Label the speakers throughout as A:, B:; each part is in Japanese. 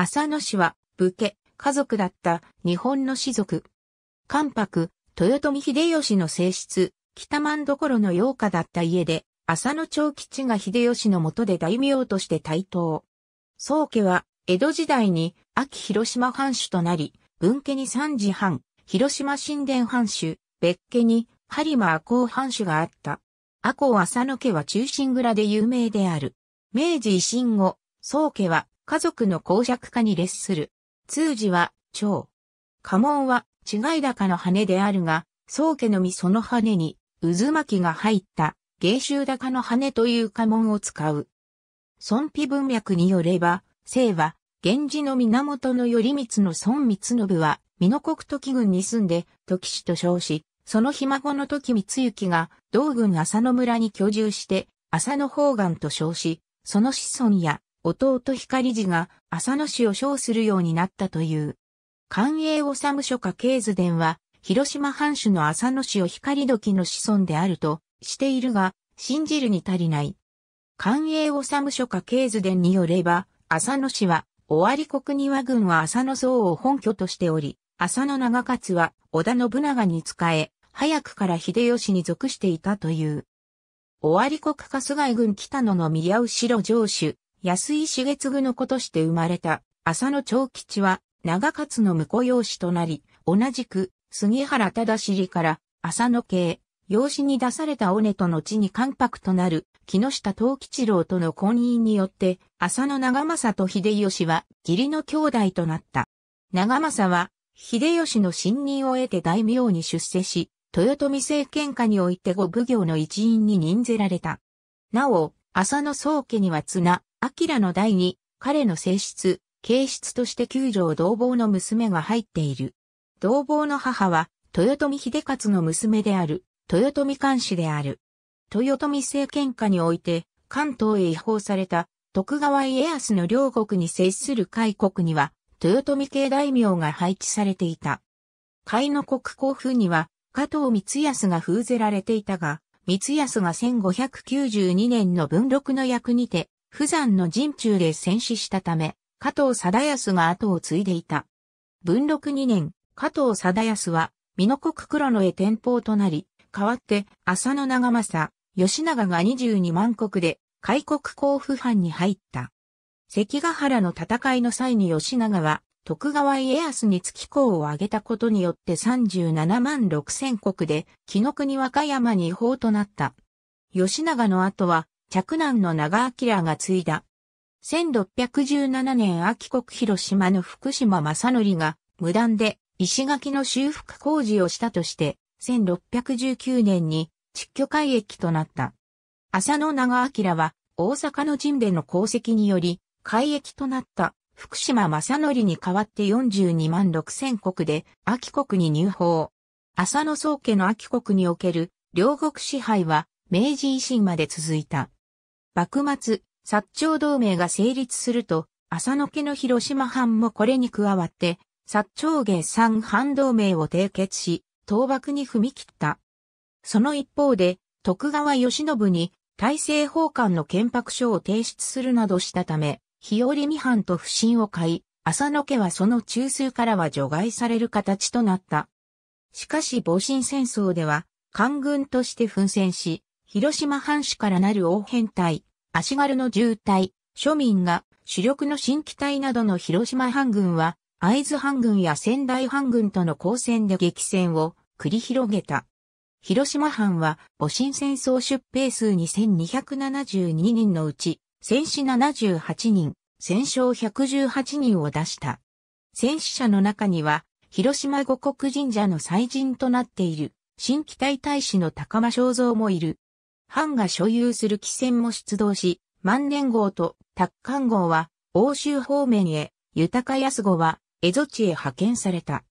A: 浅野氏は、武家、家族だった日本の士族。関白、豊臣秀吉の正室、北満所の洋家だった家で、浅野長吉が秀吉の下で大名として台頭。宗家は、江戸時代に、秋広島藩主となり、文家に三次藩、広島神殿藩主、別家に、播磨阿公藩主があった。阿公浅野家は中心蔵で有名である。明治維新後、宗家は家族の公爵家に列する。通詞は、蝶。家紋は、違い高の羽であるが、宗家のみその羽に、渦巻きが入った、芸衆高の羽という家紋を使う。孫妃文脈によれば、姓は、源氏の源の頼光の孫光信は、美濃国時郡に住んで、時氏と称し、そのひ孫の時光行が、同郡浅野村に居住して、浅野方眼と称し、その子孫や弟光寺が浅野氏を称するようになったという。官営治書家経図伝は、広島藩主の浅野氏を光時の子孫であるとしているが、信じるに足りない。官営治書家経図伝によれば、浅野氏は、尾張国庭軍は浅野僧を本拠としており、浅野長勝は織田信長に仕え、早くから秀吉に属していたという。尾張国春日井軍北野の宮後城城主、安井重次の子として生まれた浅野長吉は長勝の婿養子となり、同じく杉原忠尻から浅野へ養子に出された尾根と後に関白となる木下藤吉郎との婚姻によって浅野長政と秀吉は義理の兄弟となった。長政は秀吉の信任を得て大名に出世し、豊臣政権下において五奉行の一員に任ぜられた。なお、浅野宗家には綱、アキラの代に、彼の性質、形質として九条同房の娘が入っている。同房の母は、豊臣秀勝の娘である、豊臣監視である。豊臣政権下において、関東へ違法された、徳川家康の両国に接する海国には、豊臣系大名が配置されていた。海の国交府には、加藤光康が封ぜられていたが、光康が1592年の文禄の役にて、富山の陣中で戦死したため、加藤貞康が後を継いでいた。文禄2年、加藤貞康は、美濃国黒野へ転校となり、代わって浅野長政、吉永が22万国で、開国交付藩に入った。関ヶ原の戦いの際に吉永は、徳川家康に月功を挙げたことによって37万6千国で、紀の国和歌山に違法となった。吉永の後は、着男の長明が継いだ。1617年秋国広島の福島正則が無断で石垣の修復工事をしたとして、1619年に窒居海域となった。浅野長明は大阪の神での功績により、海域となった福島正則に代わって42万6千国で秋国に入法。浅野宗家の秋国における両国支配は明治維新まで続いた。幕末、薩長同盟が成立すると、浅野家の広島藩もこれに加わって、薩長下三藩同盟を締結し、倒幕に踏み切った。その一方で、徳川慶喜に大政奉還の憲白書を提出するなどしたため、日和見藩と不信を買い、浅野家はその中枢からは除外される形となった。しかし戊辰戦争では、官軍として奮戦し、広島藩主からなる王変態、足軽の渋滞、庶民が主力の新機体などの広島藩軍は、会津藩軍や仙台藩軍との交戦で激戦を繰り広げた。広島藩は、戊辰戦争出兵数2272人のうち、戦死78人、戦勝118人を出した。戦死者の中には、広島五国神社の祭神となっている、新機体大使の高間正造もいる。藩が所有する汽船も出動し、万年号と達観号は欧州方面へ、豊安号は江戸地へ派遣された。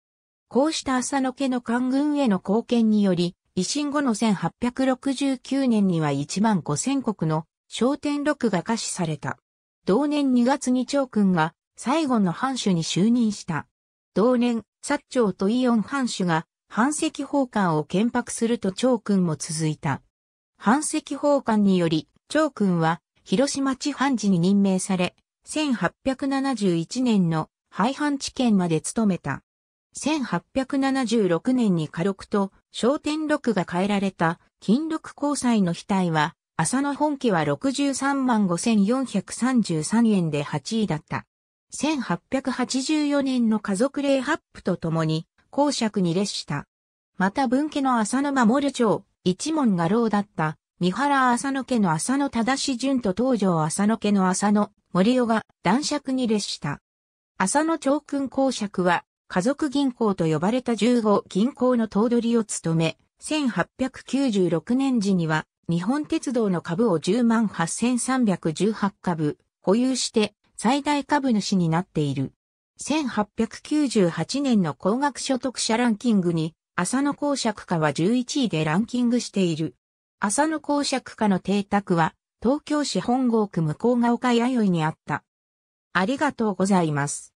A: こうした浅野家の官軍への貢献により、維新後の1869年には1万5000国の商店録が可視された。同年2月に長君が最後の藩主に就任した。同年、薩長とイオン藩主が、藩籍奉還を建白すると長君も続いた。藩籍法官により、長君は広島地判事に任命され、1871年の廃藩置県まで務めた。1876年に火録と商天録が変えられた金録交際の額は、浅野本家は63万5433円で8位だった。1884年の家族令発布とともに公爵に列した。また文家の浅野守長、一門画廊だった、三原浅野家の浅野正純と東条浅野家の浅野森尾が男爵に列した。浅野長君公爵は、家族銀行と呼ばれた15銀行の頭取を務め、1896年時には、日本鉄道の株を108,318株、保有して、最大株主になっている。1898年の高額所得者ランキングに、浅野公爵家は11位でランキングしている。浅野公爵家の邸宅は、東京市本郷区向ヶ丘弥生にあった。ありがとうございます。